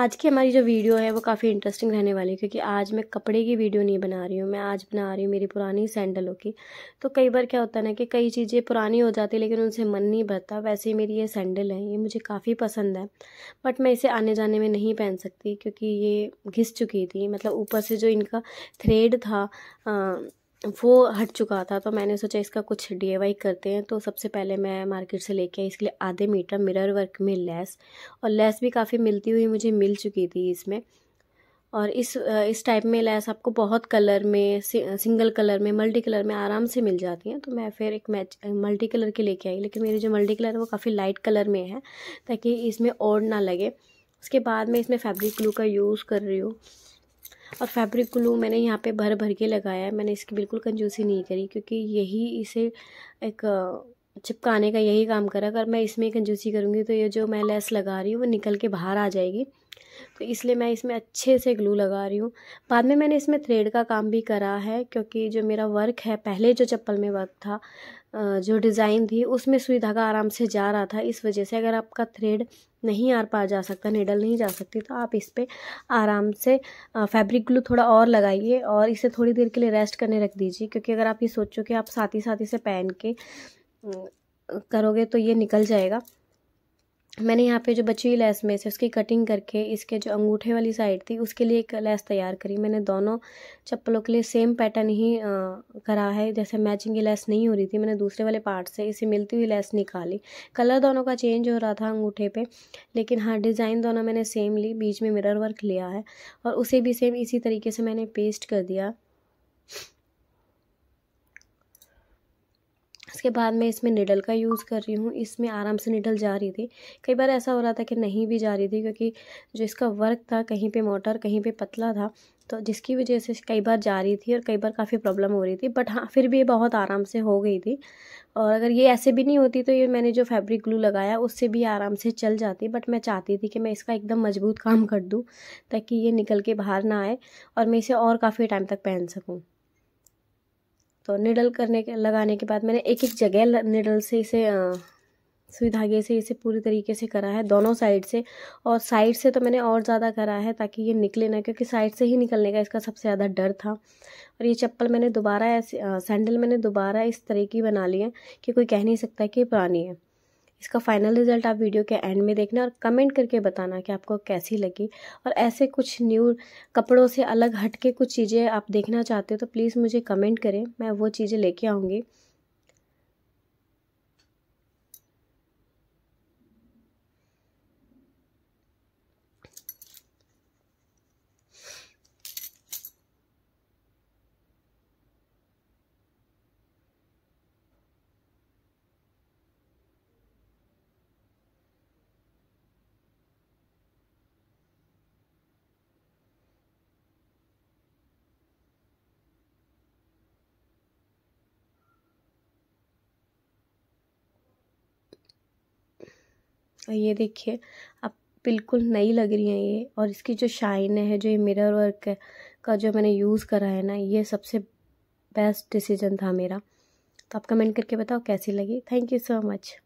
आज की हमारी जो वीडियो है वो काफ़ी इंटरेस्टिंग रहने वाली है क्योंकि आज मैं कपड़े की वीडियो नहीं बना रही हूँ मैं आज बना रही हूँ मेरी पुरानी सैंडलों की तो कई बार क्या होता है ना कि कई चीज़ें पुरानी हो जाती है लेकिन उनसे मन नहीं भरता वैसे ही मेरी ये सैंडल है ये मुझे काफ़ी पसंद है बट मैं इसे आने जाने में नहीं पहन सकती क्योंकि ये घिस चुकी थी मतलब ऊपर से जो इनका थ्रेड था आ, वो हट चुका था तो मैंने सोचा इसका कुछ डी करते हैं तो सबसे पहले मैं मार्केट से लेके आई इसके लिए आधे मीटर मिरर वर्क में लेस और लेस भी काफ़ी मिलती हुई मुझे मिल चुकी थी इसमें और इस इस टाइप में लेस आपको बहुत कलर में सिंगल कलर में मल्टी कलर में आराम से मिल जाती हैं तो मैं फिर एक मैच मल्टी कलर के लेके आई लेकिन मेरी जो मल्टी कलर है वो काफ़ी लाइट कलर में है ताकि इसमें और ना लगे उसके बाद मैं इसमें फैब्रिक ग्लू का यूज़ कर रही हूँ और फैब्रिक ग्लू मैंने यहाँ पे भर भर के लगाया है मैंने इसकी बिल्कुल कंजूसी नहीं करी क्योंकि यही इसे एक चिपकाने का यही काम करा अगर मैं इसमें कंजूसी करूँगी तो ये जो मैं लेस लगा रही हूँ वो निकल के बाहर आ जाएगी तो इसलिए मैं इसमें अच्छे से ग्लू लगा रही हूँ बाद में मैंने इसमें थ्रेड का काम भी करा है क्योंकि जो मेरा वर्क है पहले जो चप्पल में वर्क था जो डिज़ाइन थी उसमें सुई धागा आराम से जा रहा था इस वजह से अगर आपका थ्रेड नहीं आर पा जा सकता निडल नहीं जा सकती तो आप इस पर आराम से फैब्रिक ग्लू थोड़ा और लगाइए और इसे थोड़ी देर के लिए रेस्ट करने रख दीजिए क्योंकि अगर आप ये सोचो कि आप साथ ही साथ इसे पहन के करोगे तो ये निकल जाएगा मैंने यहाँ पे जो बची हुई लेस में से उसकी कटिंग करके इसके जो अंगूठे वाली साइड थी उसके लिए एक लेस तैयार करी मैंने दोनों चप्पलों के लिए सेम पैटर्न ही आ, करा है जैसे मैचिंग की लेस नहीं हो रही थी मैंने दूसरे वाले पार्ट से इसे मिलती हुई लेस निकाली कलर दोनों का चेंज हो रहा था अंगूठे पे लेकिन हाँ डिज़ाइन दोनों मैंने सेम ली बीच में मिरर वर्क लिया है और उसे भी सेम इसी तरीके से मैंने पेस्ट कर दिया उसके बाद मैं इसमें निडल का यूज़ कर रही हूँ इसमें आराम से निडल जा रही थी कई बार ऐसा हो रहा था कि नहीं भी जा रही थी क्योंकि जो इसका वर्क था कहीं पे मोटर कहीं पे पतला था तो जिसकी वजह से कई बार जा रही थी और कई बार काफ़ी प्रॉब्लम हो रही थी बट हाँ फिर भी ये बहुत आराम से हो गई थी और अगर ये ऐसे भी नहीं होती तो ये मैंने जो फैब्रिक ग्लू लगाया उससे भी आराम से चल जाती बट मैं चाहती थी कि मैं इसका एकदम मजबूत काम कर दूँ ताकि ये निकल के बाहर ना आए और मैं इसे और काफ़ी टाइम तक पहन सकूँ तो निडल करने के लगाने के बाद मैंने एक एक जगह निडल से इसे सुई धागे से इसे पूरी तरीके से करा है दोनों साइड से और साइड से तो मैंने और ज़्यादा करा है ताकि ये निकले ना क्योंकि साइड से ही निकलने का इसका सबसे ज़्यादा डर था और ये चप्पल मैंने दोबारा ऐसे सैंडल मैंने दोबारा इस तरह की बना ली है कि कोई कह नहीं सकता कि ये पुरानी है इसका फाइनल रिजल्ट आप वीडियो के एंड में देखना और कमेंट करके बताना कि आपको कैसी लगी और ऐसे कुछ न्यू कपड़ों से अलग हट के कुछ चीज़ें आप देखना चाहते हो तो प्लीज़ मुझे कमेंट करें मैं वो चीज़ें लेके आऊँगी और ये देखिए अब बिल्कुल नई लग रही हैं ये और इसकी जो शाइन है जो ये मिरर वर्क है का जो मैंने यूज़ करा है ना ये सबसे बेस्ट डिसीजन था मेरा तो आप कमेंट करके बताओ कैसी लगी थैंक यू सो मच